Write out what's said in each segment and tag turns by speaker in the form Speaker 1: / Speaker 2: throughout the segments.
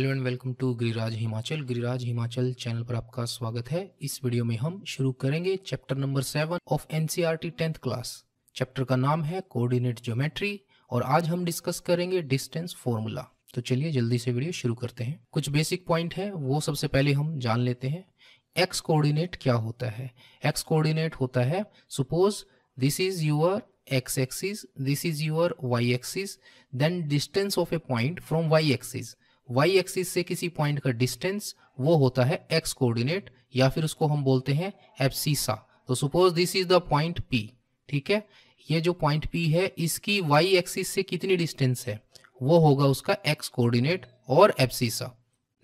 Speaker 1: Hello and welcome to Giriraj Himachal Giriraj Himachal channel पर आपका स्वागत है इस वीडियो में हम शुरू करेंगे chapter number seven of NCERT tenth class chapter का नाम है कोऑर्डिनेट ज्योमेट्री और आज हम डिस्कस करेंगे डिस्टेंस फॉर्मूला तो चलिए जल्दी से वीडियो शुरू करते हैं कुछ बेसिक पॉइंट है वो सबसे पहले हम जान लेते हैं एक्स कोऑर्डिनेट क्या होता है एक्स कोऑर्डिनेट होता है suppose this is your x axis this is your y axis then distance of a point from y axis y axis से किसी पॉइंट का डिस्टेंस वो होता है एक्स कोऑर्डिनेट या फिर उसको हम बोलते हैं एप्सीसा तो suppose this is the point P ठीक है ये जो पॉइंट पी है इसकी वाई एक्सिस से कितनी डिस्टेंस है वो होगा उसका एक्स कोऑर्डिनेट और abscissa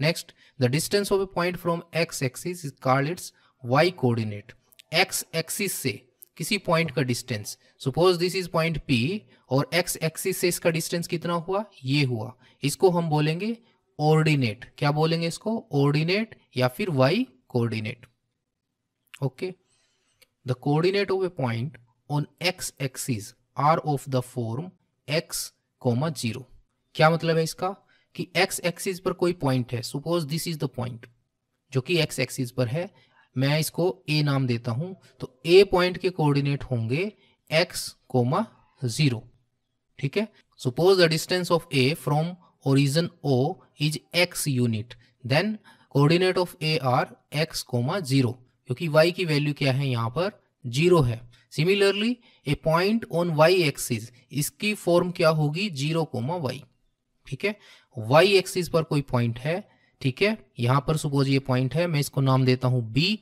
Speaker 1: next the distance of a point from x axis is called its y coordinate x axis से किसी पॉइंट का distance suppose this is point P और एक्स एक्सिस से इसका डिस्टेंस कितना हुआ ये हुआ इसको हम बोलेंगे ऑर्डिनेट क्या बोलेंगे इसको ऑर्डिनेट या फिर y coordinate okay the coordinate of a point on x axis are of the form x comma zero क्या मतलब है इसका कि एक्स एक्सिस पर कोई पॉइंट है suppose this is the point जो कि एक्स एक्सिस पर है मैं इसको ए नाम देता हूं तो ए पॉइंट के कोऑर्डिनेट होंगे एक्स कोमा जीरो ठीक है suppose the distance of a from origin O is x unit then coordinate of AR x comma zero क्योंकि y की वैल्यू क्या है यहाँ पर जीरो है similarly a point on y axis इसकी फॉर्म क्या होगी जीरो कोमा वाई ठीक है वाई एक्सिस पर कोई पॉइंट है ठीक है यहां पर सपोज ये पॉइंट है मैं इसको नाम देता हूँ बी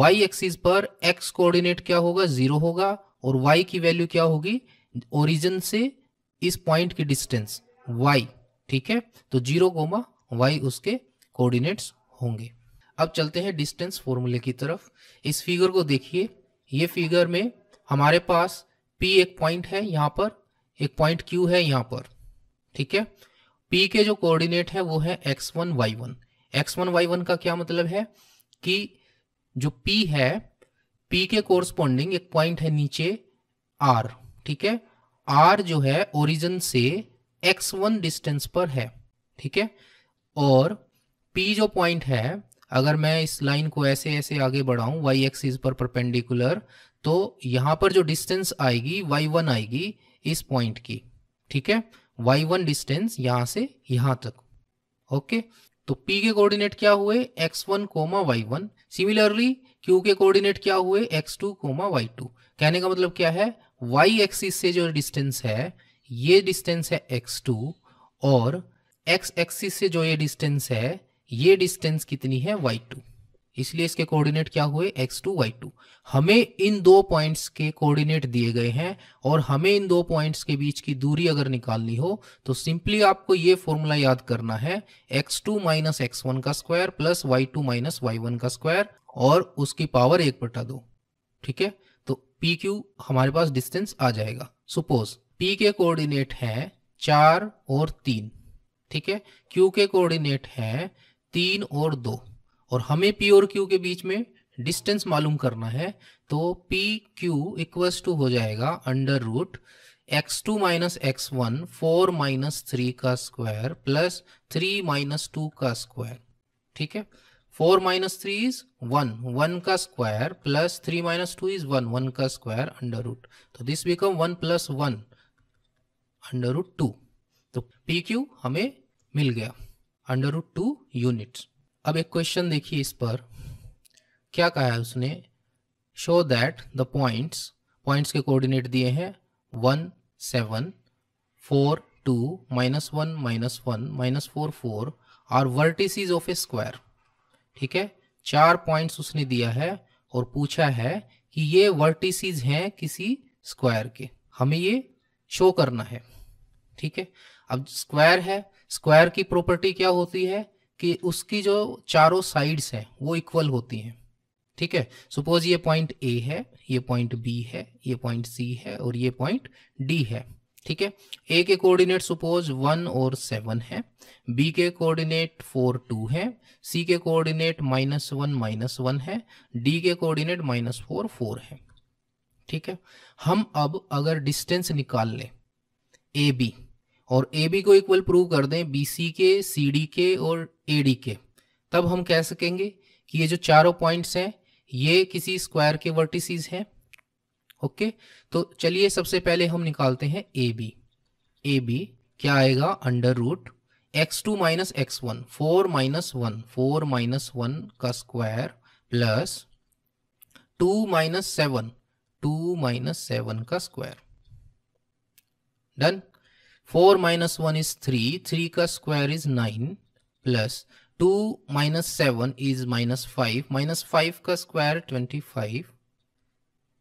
Speaker 1: वाई एक्सिस पर एक्स कोऑर्डिनेट क्या होगा जीरो होगा और वाई की वैल्यू क्या होगी ओरिजिन से इस पॉइंट की डिस्टेंस वाई ठीक है तो जीरो कोमा वाई उसके कोऑर्डिनेट्स होंगे अब चलते हैं डिस्टेंस फॉर्मूले की तरफ इस फिगर को देखिए ये फिगर में हमारे पास P एक पॉइंट है यहाँ पर एक पॉइंट Q है यहाँ पर ठीक है P के जो कोऑर्डिनेट है वो है x1 y1 x1 y1 का क्या मतलब है कि जो P है P के कोरस्पॉन्डिंग एक पॉइंट है नीचे R ठीक है R जो है ओरिजिन से एक्स वन डिस्टेंस पर है ठीक है और P जो पॉइंट है अगर मैं इस लाइन को ऐसे ऐसे आगे बढ़ाऊं y एक्सिस पर परपेंडिकुलर तो यहां पर जो डिस्टेंस आएगी y1 आएगी इस पॉइंट की ठीक है y1 डिस्टेंस यहां से यहां तक ओके तो P के कोऑर्डिनेट क्या हुए x1 one comma y one similarly Q के कोऑर्डिनेट क्या हुए x2 two comma Y to कहने का मतलब क्या है y एक्सिस से जो डिस्टेंस है ये डिस्टेंस है एक्स टू और एक्स एक्सिस से जो ये डिस्टेंस है ये डिस्टेंस कितनी है वाई टू इसलिए इसके कोऑर्डिनेट क्या हुए एक्स टू वाई टू हमें इन दो पॉइंट्स के कोऑर्डिनेट दिए गए हैं और हमें इन दो पॉइंट्स के बीच की दूरी अगर निकालनी हो तो सिंपली आपको ये फॉर्मूला याद करना है x two minus x one का square plus y two minus y one का स्क्वायर और उसकी पावर एक बटा दो ठीक है तो पी क्यू हमारे पास डिस्टेंस आ जाएगा सुपोज पी के कोऑर्डिनेट है चार और तीन ठीक है क्यू के कोऑर्डिनेट है तीन और दो और हमें पी और क्यू के बीच में डिस्टेंस मालूम करना है तो पी क्यू इक्वल्स टू हो जाएगा under root x two minus x one four minus three का square plus three minus two का स्क्वायर ठीक है four minus three is one one का square plus three minus two is one one का square under root तो this become one plus one under root two तो P Q हमें मिल गया अंडर रूट टू यूनिट्स अब एक question देखिए इस पर क्या कहा है उसने show that the points points के कोऑर्डिनेट दिए हैं one seven four two minus one minus one minus four four और वर्टिसज ऑफ ए स्क्वायर ठीक है चार पॉइंट्स उसने दिया है और पूछा है कि ये वर्टिसज हैं किसी स्क्वायर के हमें ये शो करना है ठीक है अब स्क्वायर है स्क्वायर की प्रॉपर्टी क्या होती है कि उसकी जो चारों साइड्स हैं वो इक्वल होती हैं ठीक है सपोज ये पॉइंट ए है ये पॉइंट बी है ये पॉइंट सी है और ये पॉइंट डी है ठीक है ए के कोऑर्डिनेट सपोज वन और सेवन है बी के कोऑर्डिनेट फोर टू है सी के coordinate minus one minus one है डी के कोऑर्डिनेट माइनस फोर फोर है ठीक है हम अब अगर डिस्टेंस निकाल लें ए बी और ए बी को इक्वल प्रूव कर दें बी सी के सी डी के और ए डी के तब हम कह सकेंगे कि ये जो चारों पॉइंट्स हैं ये किसी स्क्वायर के वर्टिसेस हैं ओके तो चलिए सबसे पहले हम निकालते हैं ए बी ए बी क्या आएगा under root x two minus x one four minus one four minus one का square plus two minus seven two minus seven का square done 4 minus 1 is 3, 3 ka square is 9 plus 2 minus 7 is minus 5, minus 5 ka square 25.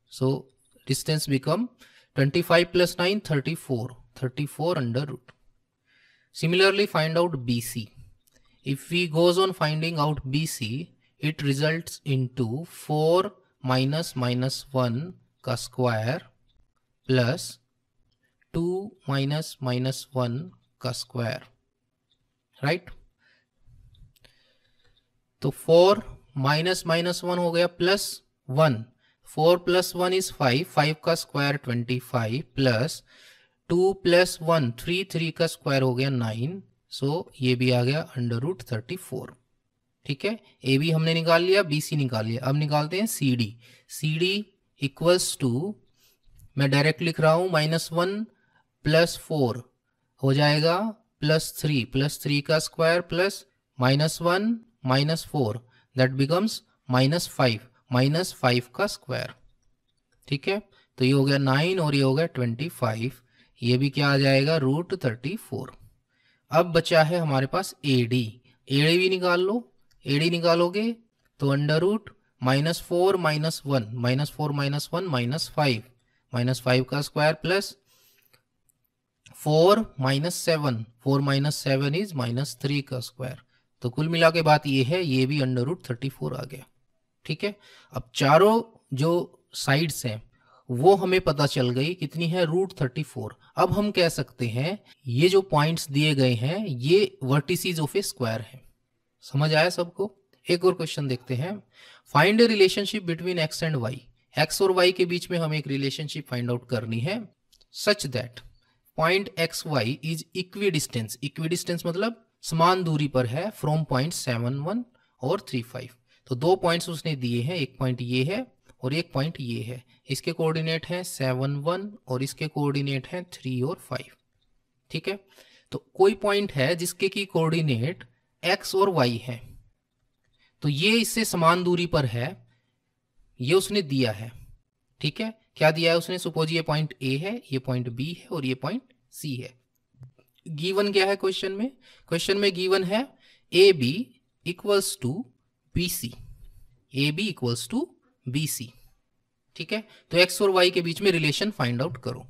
Speaker 1: So distance become 25 plus 9 34, 34 under root. Similarly find out BC. If we goes on finding out BC, it results into 4 minus minus 1 ka square plus two minus minus one का square right तो four minus minus one हो गया plus one four plus one is five five का square twenty five plus two plus one three three का square हो गया nine so so, ये भी आ गया अंडर रूट थर्टी फोर ठीक है ए बी हमने निकाल लिया बी सी निकाल लिया अब निकालते हैं C D C D equals to मैं डायरेक्ट लिख रहा हूं माइनस वन प्लस फोर हो जाएगा प्लस थ्री प्लस थ्री का square plus minus one minus four that becomes minus five minus five का स्क्वायर ठीक है तो ये हो गया नाइन और ये हो गया ट्वेंटी फाइव ये भी क्या आ जाएगा रूट थर्टी फोर अब बचा है हमारे पास ए डी ए डी भी निकाल लो ए डी निकालोगे तो under root minus four minus one minus four minus one minus five minus five का square plus four minus seven four minus seven is minus three का स्क्वायर तो कुल मिला के बात ये है ये भी अंडर रूट थर्टी फोर आ गया ठीक है अब चारों जो साइड्स हैं वो हमें पता चल गई कितनी है रूट थर्टी फोर अब हम कह सकते हैं ये जो पॉइंट्स दिए गए हैं ये वर्टिसीज ऑफ ए स्क्वायर है समझ आया सबको एक और क्वेश्चन देखते हैं find a relationship between x and y x और वाई के बीच में हमें एक रिलेशनशिप फाइंड आउट करनी है such that point x y is equidistant equidistant मतलब समान दूरी पर है फ्रॉम पॉइंट सेवन वन और थ्री फाइव तो दो पॉइंट्स उसने दिए हैं एक पॉइंट ये है और एक पॉइंट ये है इसके कोऑर्डिनेट हैं सेवन वन और इसके कोऑर्डिनेट हैं थ्री और फाइव ठीक है तो कोई पॉइंट है जिसके की कोऑर्डिनेट एक्स और वाई है तो ये इससे समान दूरी पर है ये उसने दिया है ठीक है क्या दिया है उसने सुपोज ये पॉइंट ए है ये पॉइंट बी है और ये पॉइंट सी है गीवन क्या है क्वेश्चन में क्वेश्चन में गीवन है A B equals to B C A B equals to B C ठीक है तो एक्स और वाई के बीच में रिलेशन फाइंड आउट करो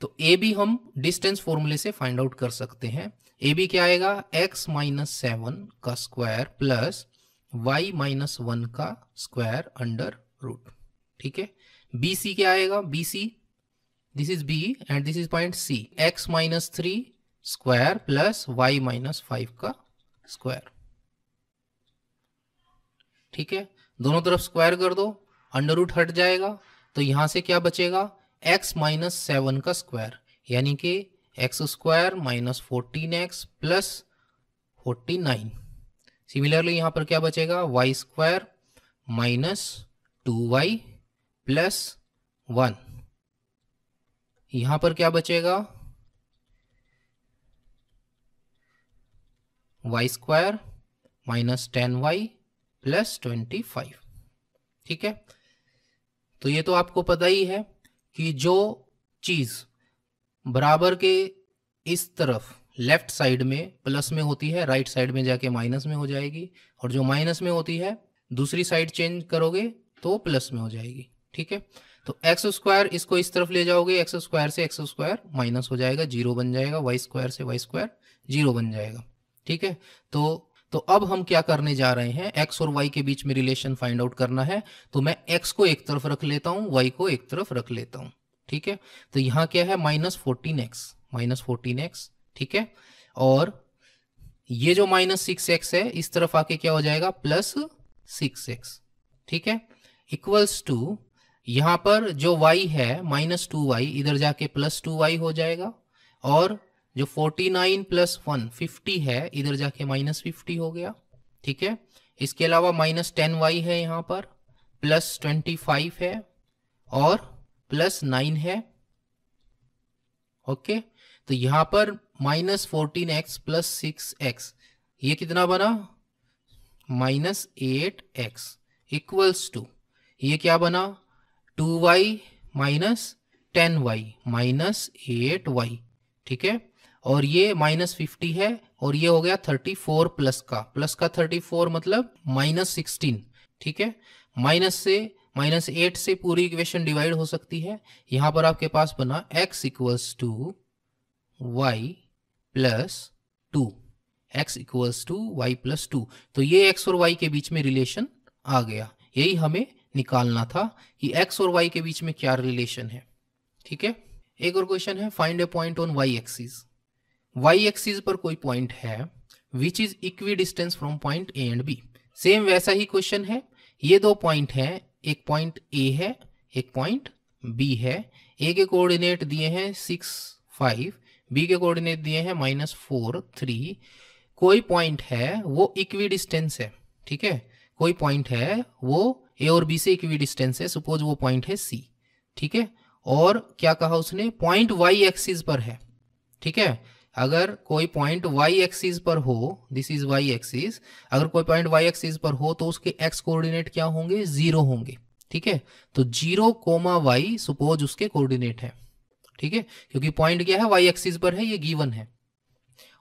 Speaker 1: तो ए बी हम डिस्टेंस फॉर्मूले से फाइंड आउट कर सकते हैं ए बी क्या आएगा एक्स माइनस सेवन का square plus y minus one का स्क्वायर अंडर रूट ठीक है बी सी क्या आएगा B C this is B and this is point C x minus three square plus y minus five का square ठीक है दोनों तरफ स्क्वायर कर दो अंडर रूट हट जाएगा तो यहां से क्या बचेगा x माइनस सेवन का स्क्वायर यानी कि x square minus fourteen x plus forty nine similarly यहां पर क्या बचेगा y square minus two y plus one यहां पर क्या बचेगा y square minus ten y plus twenty five ठीक है तो ये तो आपको पता ही है कि जो चीज बराबर के इस तरफ लेफ्ट साइड में प्लस में होती है राइट साइड में जाके माइनस में हो जाएगी और जो माइनस में होती है दूसरी साइड चेंज करोगे तो प्लस में हो जाएगी ठीक है तो एक्स स्क्वायर इसको इस तरफ ले जाओगे एक्स स्क्वायर से एक्स स्क्वायर माइनस हो जाएगा जीरो बन जाएगा वाई स्क्वायर से वाई स्क्वायर जीरो बन जाएगा ठीक है तो तो अब हम क्या करने जा रहे हैं एक्स और वाई के बीच में रिलेशन फाइंड आउट करना है तो मैं एक्स को एक तरफ रख लेता हूँ वाई को एक तरफ रख लेता हूँ ठीक है तो यहाँ क्या है minus fourteen x minus fourteen x ठीक है और ये जो माइनस सिक्स एक्स है इस तरफ आके क्या हो जाएगा प्लस सिक्स एक्स ठीक है इक्वल्स टू यहां पर जो y है माइनस टू वाई इधर जाके प्लस टू वाई हो जाएगा और जो forty nine plus one fifty है इधर जाके माइनस फिफ्टी हो गया ठीक है इसके अलावा माइनस टेन वाई है यहां पर प्लस ट्वेंटी फाइव है और प्लस नाइन है ओके तो यहां पर minus fourteen x plus six x ये कितना बना minus eight x equals to ये क्या बना two y minus ten y minus eight y ठीक है और ये माइनस फिफ्टी है और ये हो गया थर्टी फोर प्लस का प्लस का थर्टी फोर मतलब माइनस सिक्सटीन ठीक है माइनस से माइनस एट से पूरी इक्वेशन डिवाइड हो सकती है यहां पर आपके पास बना x equals to y plus two x equals to y plus two तो ये एक्स और वाई के बीच में रिलेशन आ गया यही हमें निकालना था कि एक्स और वाई के बीच में क्या रिलेशन है ठीक है एक और क्वेश्चन है find a point on y axis y axis पर कोई पॉइंट है which is equidistant from point A and B same वैसा ही क्वेश्चन है ये दो पॉइंट हैं एक पॉइंट ए है एक पॉइंट बी है ए के कोऑर्डिनेट दिए हैं सिक्स फाइव बी के कोऑर्डिनेट दिए हैं माइनस फोर थ्री कोई पॉइंट है वो इक्वी डिस्टेंस है ठीक है कोई पॉइंट है वो ए और बी से इक्वी डिस्टेंस है सपोज वो पॉइंट है सी ठीक है और क्या कहा उसने पॉइंट वाई एक्सिस पर है ठीक है अगर कोई पॉइंट वाई एक्सिस पर हो दिस इज वाई एक्सिस अगर कोई पॉइंट वाई एक्सिस पर हो तो उसके एक्स कोऑर्डिनेट क्या होंगे जीरो होंगे ठीक है तो जीरो कोमा वाई सपोज उसके कोऑर्डिनेट है ठीक है क्योंकि पॉइंट क्या है वाई एक्सिस पर है ये गिवन है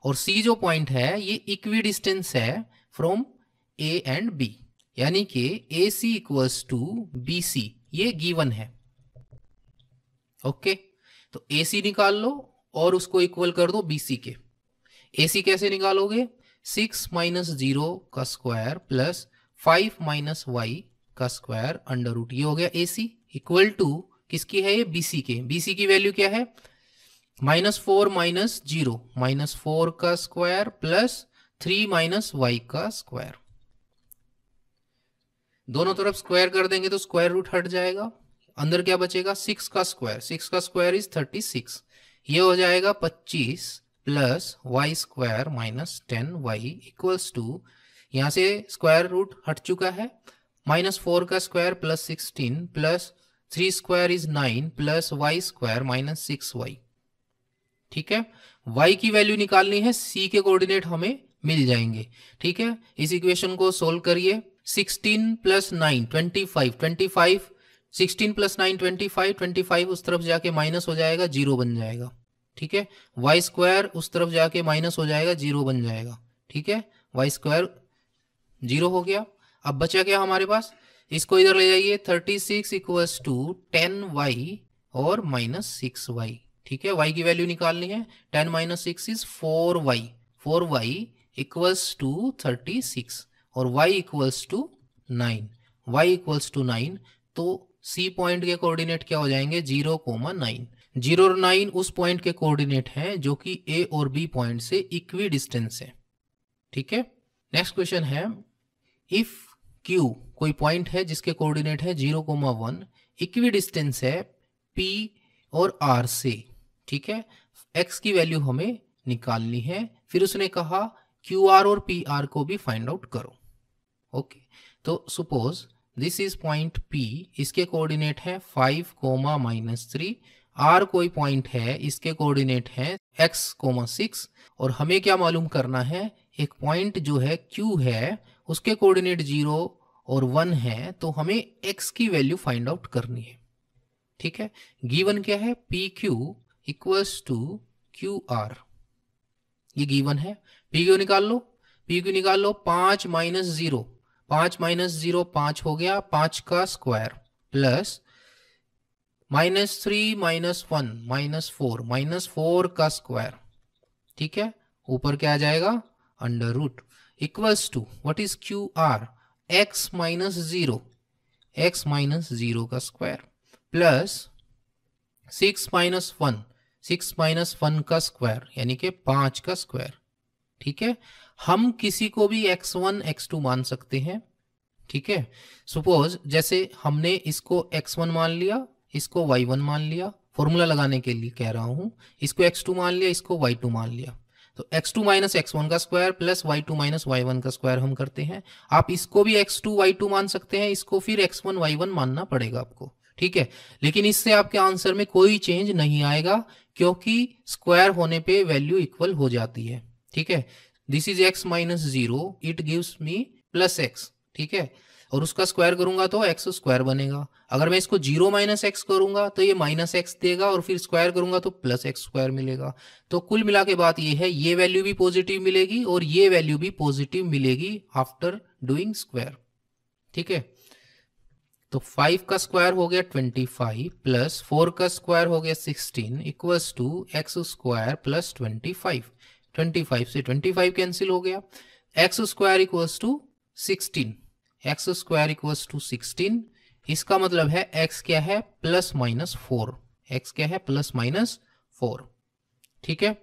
Speaker 1: और सी जो पॉइंट है ये इक्वी डिस्टेंस है फ्रॉम ए एंड बी यानी कि A C equals to B C ये गिवन है ओके okay? तो ए सी निकाल लो और उसको इक्वल कर दो बी सी के ए सी कैसे निकालोगे सिक्स माइनस जीरो का square plus five minus y का स्क्वायर अंडर रूट ये हो गया ए सी इक्वल टू किसकी है ये बी सी के बी सी की वैल्यू क्या है minus four minus zero minus four का square plus three minus y का स्क्वायर दोनों तरफ स्क्वायर कर देंगे तो स्क्वायर रूट हट जाएगा अंदर क्या बचेगा सिक्स का स्क्वायर सिक्स का स्क्वायर इज थर्टी सिक्स ये हो जाएगा पच्चीस plus y square minus ten y equals to यहाँ से स्क्वायर रूट हट चुका है माइनस फोर का square plus sixteen plus three square is nine plus y square minus six y ठीक है वाई की वैल्यू निकालनी है सी के कोऑर्डिनेट हमें मिल जाएंगे ठीक है इस इक्वेशन को सोल्व करिए sixteen plus nine twenty five twenty five sixteen plus nine twenty five twenty five उस तरफ जाके माइनस हो जाएगा जीरो बन जाएगा ठीक है वाई स्क्वायर उस तरफ जाके माइनस हो जाएगा जीरो बन जाएगा ठीक है वाई स्क्वायर जीरो हो गया अब बचा क्या हमारे पास इसको इधर ले जाइए thirty six equals to ten y और माइनस सिक्स वाई ठीक है वाई की वैल्यू निकालनी है ten minus six is four y four y equals to thirty six और y equals to nine y equals to nine तो C point के coordinate क्या हो जाएंगे जीरो कोमा नाइन जीरो और नाइन उस पॉइंट के कोऑर्डिनेट हैं जो कि A और B पॉइंट से इक्वी डिस्टेंस है ठीक है नेक्स्ट क्वेश्चन है इफ Q कोई पॉइंट है जिसके कोऑर्डिनेट है zero comma one equidistant है P और R से ठीक है X की वैल्यू हमें निकालनी है फिर उसने कहा क्यू आर और पी आर को भी फाइंड आउट करो ओके तो suppose this is point P इसके कोऑर्डिनेट है five comma minus three R कोई पॉइंट है इसके कोऑर्डिनेट है एक्स कोमा सिक्स और हमें क्या मालूम करना है एक पॉइंट जो है क्यू है उसके कोऑर्डिनेट जीरो और वन है तो हमें एक्स की वैल्यू फाइंड आउट करनी है ठीक है गीवन क्या है P Q equals to Q R ये गीवन है पी क्यू निकाल लो पी क्यू निकाल लो पांच माइनस जीरो पांच माइनस जीरो पांच हो गया पांच का square plus minus three minus one minus four minus four का स्क्वायर ठीक है ऊपर क्या आ जाएगा under root equals to what is Q R x minus zero x minus zero का square plus six minus one six minus one का square यानी के पांच का स्क्वायर ठीक है हम किसी को भी एक्स वन एक्स टू मान सकते हैं ठीक है सपोज जैसे हमने इसको एक्स वन मान लिया इसको वाई वन मान लिया फॉर्मूला लगाने के लिए कह रहा हूं इसको एक्स टू मान लिया इसको वाई टू मान लिया तो x2 टू माइनस एक्स का square plus y2 two minus y का स्क्वायर हम करते हैं आप इसको भी x2 टू वाई टू मान सकते हैं इसको फिर x1 y1 मानना पड़ेगा आपको ठीक है लेकिन इससे आपके आंसर में कोई चेंज नहीं आएगा क्योंकि स्क्वायर होने पे वैल्यू इक्वल हो जाती है ठीक है this is x minus zero it gives me plus x ठीक है और उसका स्क्वायर करूंगा तो एक्स स्क्वायर बनेगा अगर मैं इसको जीरो माइनस एक्स करूंगा तो ये माइनस एक्स देगा और फिर स्क्वायर करूंगा तो प्लस एक्स स्क्वायर मिलेगा तो कुल मिला के बात ये है ये वैल्यू भी पॉजिटिव मिलेगी और ये वैल्यू भी पॉजिटिव मिलेगी आफ्टर डूइंग स्क्वायर ठीक है तो फाइव का स्क्वायर हो गया ट्वेंटी फाइव प्लस फोर का स्क्वायर हो गया sixteen equals to x square plus twenty five twenty five से ट्वेंटी फाइव कैंसिल हो गया x square equals to sixteen x square equals to sixteen इसका मतलब है एक्स क्या है प्लस माइनस फोर एक्स क्या है प्लस माइनस फोर ठीक है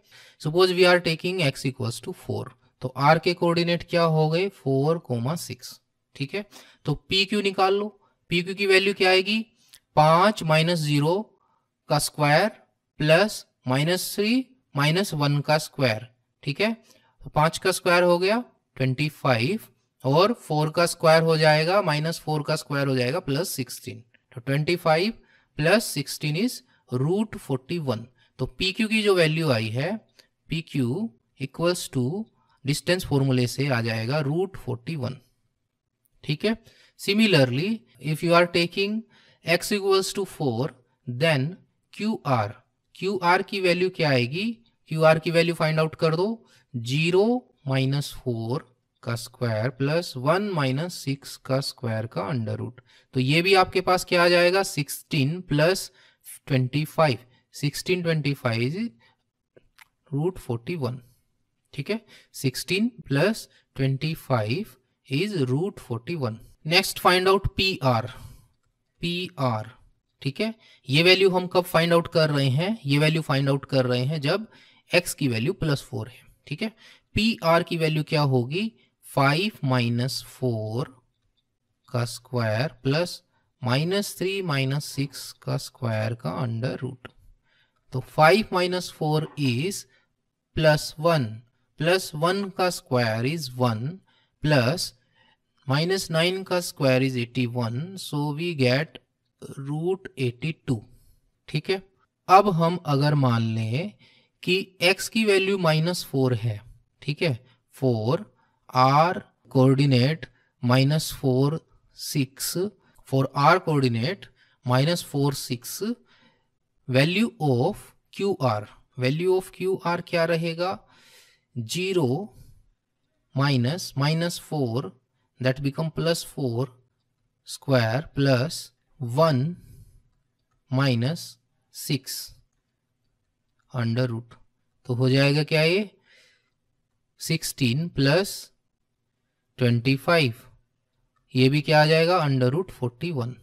Speaker 1: suppose we are taking x equals to four तो आर के कोऑर्डिनेट क्या हो गए फोर कोमा सिक्स ठीक है तो पी क्यू निकाल लो पी क्यू की वैल्यू क्या आएगी पांच माइनस जीरो का square plus minus three minus one का स्क्वायर ठीक है तो पांच का स्क्वायर हो गया ट्वेंटी फाइव और फोर का स्क्वायर हो जाएगा माइनस फोर का स्क्वायर हो जाएगा प्लस सिक्सटीन तो twenty five plus sixteen is root forty one तो पी क्यू की जो वैल्यू आई है P Q equals to distance फॉर्मूले से आ जाएगा रूट फोर्टी वन ठीक है similarly if you are taking x equals to four then Q R Q R की वैल्यू क्या आएगी क्यू आर की वैल्यू फाइंड आउट कर दो जीरो माइनस फोर का square plus one minus six का स्क्वायर का अंडर रूट तो ये भी आपके पास क्या आ जाएगा sixteen plus twenty five sixteen twenty five is root forty one ठीक है sixteen plus twenty five is root forty one next find out P R P R ठीक है ये वैल्यू हम कब फाइंड आउट कर रहे हैं ये वैल्यू फाइंड आउट कर रहे हैं जब एक्स की वैल्यू प्लस फोर है ठीक है पी आर की वैल्यू क्या होगी फाइव माइनस फोर का square plus minus three minus six का स्क्वायर का अंडर रूट तो five minus four is plus one plus one का square is one plus minus nine का square is eighty one so we get root eighty two ठीक है अब हम अगर मान लें कि x की वैल्यू माइनस फोर है ठीक है four R coordinate minus four six four R coordinate minus four six value of Q R value of Q R क्या रहेगा zero minus minus four that become plus four square plus one minus six under root तो हो जाएगा क्या ये sixteen plus twenty five ये भी क्या आ जाएगा अंडर रूट फोर्टी वन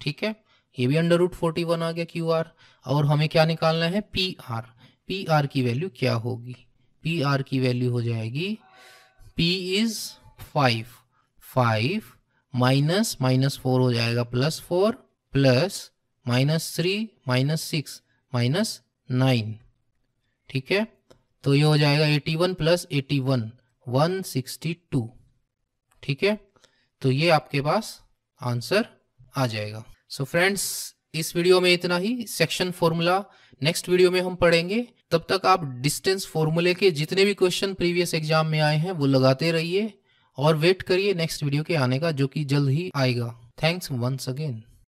Speaker 1: ठीक है ये भी अंडर रूट फोर्टी वन आ गया क्यू आर और हमें क्या निकालना है पी आर पी आर की वैल्यू क्या होगी पी आर की वैल्यू हो जाएगी P is five five minus minus four हो जाएगा plus four plus minus three minus six minus nine ठीक है तो ये हो जाएगा 81 one plus eighty one one ठीक है तो ये आपके पास आंसर आ जाएगा सो so फ्रेंड्स इस वीडियो में इतना ही सेक्शन फॉर्मूला नेक्स्ट वीडियो में हम पढ़ेंगे तब तक आप डिस्टेंस फॉर्मूले के जितने भी क्वेश्चन प्रीवियस एग्जाम में आए हैं वो लगाते रहिए और वेट करिए नेक्स्ट वीडियो के आने का जो कि जल्द ही आएगा थैंक्स वंस अगेन